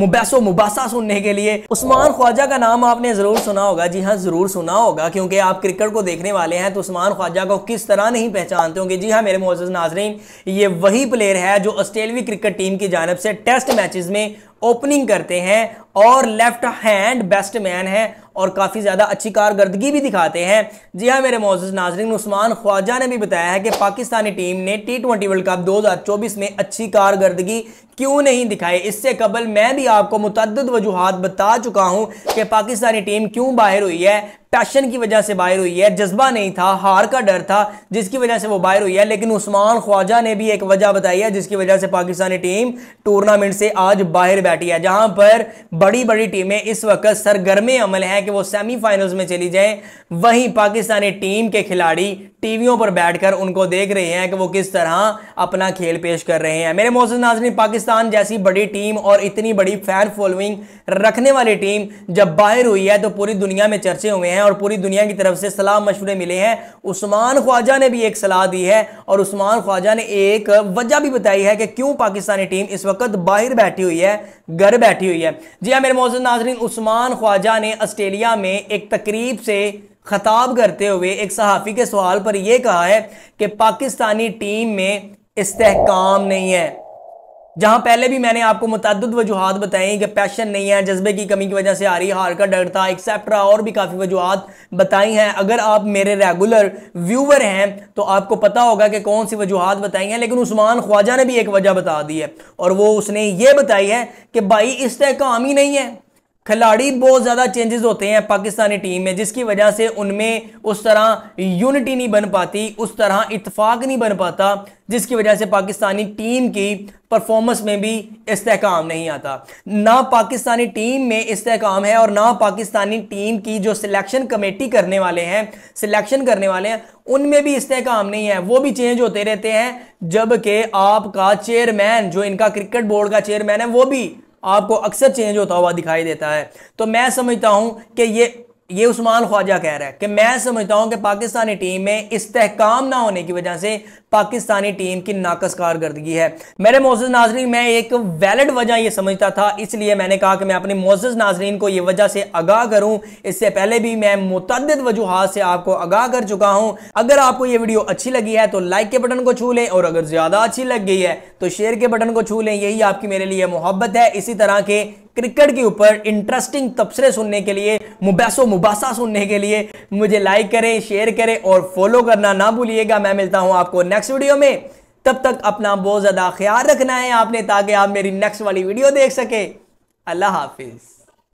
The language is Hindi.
मुबैसो मुबासा सुनने के लिए उस्मान ख्वाजा का नाम आपने ज़रूर सुना होगा जी हाँ ज़रूर सुना होगा क्योंकि आप क्रिकेट को देखने वाले हैं तो उस्मान ख्वाजा को किस तरह नहीं पहचानते होंगे जी हाँ मेरे मोजिज नाजरीन ये वही प्लेयर है जो ऑस्ट्रेलवी क्रिकेट टीम की जानब से टेस्ट मैचेस में ओपनिंग करते हैं और लेफ्ट हैंड बेस्ट मैन है और काफ़ी ज़्यादा अच्छी कारगर्दगी भी दिखाते हैं जी हाँ मेरे मोजिज नाजरीन उस्मान ख्वाजा ने भी बताया है कि पाकिस्तानी टीम ने टी ट्वेंटी वर्ल्ड कप 2024 में अच्छी कारगर्दगी क्यों नहीं दिखाए इससे कबल मैं भी आपको मुतद वजूहत बता चुका हूं कि पाकिस्तानी टीम क्यों बाहर हुई है पैशन की वजह से बाहर हुई है जज्बा नहीं था हार का डर था जिसकी वजह से वो बाहर हुई है लेकिन उस्मान ख्वाजा ने भी एक वजह बताई है जिसकी वजह से पाकिस्तानी टीम टूर्नामेंट से आज बाहर बैठी है जहां पर बड़ी बड़ी टीमें इस वक्त सरगर्मे अमल है कि वो सेमीफाइनल्स में चली जाएं वहीं पाकिस्तानी टीम के खिलाड़ी टीवियों पर बैठकर उनको देख रहे हैं कि वो किस तरह अपना खेल पेश कर रहे हैं मेरे मोहसिन नाजरीन पाकिस्तान पाकिस्तान जैसी बड़ी टीम और इतनी बड़ी फैन फॉलोइंग रखने वाली टीम जब बाहर हुई है तो पूरी दुनिया में चर्चे हुए हैं और पूरी दुनिया की तरफ से सलाह मशवरे मिले हैं उस्मान ख्वाजा ने भी एक सलाह दी है और उस्मान ख्वाजा ने एक वजह भी बताई है कि क्यों पाकिस्तानी टीम इस वक्त बाहर बैठी हुई है घर बैठी हुई है जी हाँ मेरे मौजूद नाजरीन उस्मान ख्वाजा ने ऑस्ट्रेलिया में एक तकरीब से खताब करते हुए एक सहाफ़ी के सवाल पर यह कहा है कि पाकिस्तानी टीम में इस्तेकाम नहीं है जहां पहले भी मैंने आपको मुतद वजूहत बताई कि पैशन नहीं है जज्बे की कमी की वजह से आ रही हार का डर था एक्सेट्रा और भी काफ़ी वजूहत बताई हैं अगर आप मेरे रेगुलर व्यूवर हैं तो आपको पता होगा कि कौन सी वजूहत बताई हैं लेकिन उस्मान ख्वाजा ने भी एक वजह बता दी है और वो उसने ये बताई है कि भाई इस इसकाम ही नहीं है खिलाड़ी बहुत ज़्यादा चेंजेस होते हैं पाकिस्तानी टीम में जिसकी वजह से उनमें उस तरह यूनिटी नहीं बन पाती उस तरह इतफाक नहीं बन पाता जिसकी वजह से पाकिस्तानी टीम की परफॉर्मेंस में भी इस्तेकाम नहीं आता ना पाकिस्तानी टीम में इसकाम है और ना पाकिस्तानी टीम की जो सिलेक्शन कमेटी करने वाले हैं सिलेक्शन करने वाले हैं उनमें भी इस्तेकाम नहीं है वो भी चेंज होते रहते हैं जबकि आपका चेयरमैन जो इनका क्रिकेट बोर्ड का चेयरमैन है वो भी आपको अक्सर चेंज होता हुआ दिखाई देता है तो मैं समझता हूं कि ये ये उस्मान ख्वाजा कह रहा है कि मैं समझता हूं कि पाकिस्तानी टीम में इस्तेकाम ना होने की वजह से पाकिस्तानी टीम की नाकस कारदगी है मेरे मोज नाजरीन मैं एक वैलिड वजह यह समझता था इसलिए मैंने कहा कि मैं अपने मोज नाजरीन को यह वजह से आगाह करूं इससे पहले भी मैं मुतद वजूहत से आपको आगाह कर चुका हूं अगर आपको यह वीडियो अच्छी लगी है तो लाइक के बटन को छू लें और अगर ज्यादा अच्छी लग गई है तो शेयर के बटन को छू लें यही आपकी मेरे लिए मोहब्बत है इसी तरह के क्रिकेट के ऊपर इंटरेस्टिंग तबसरे सुनने के लिए मुबैसो मुबासा सुनने के लिए मुझे लाइक करें शेयर करें और फॉलो करना ना भूलिएगा मैं मिलता हूं आपको नेक्स्ट नेक्स्ट वीडियो में तब तक अपना बहुत ज़्यादा ख्याल रखना है आपने ताकि आप मेरी नेक्स्ट वाली वीडियो देख सके अल्लाह हाफिज़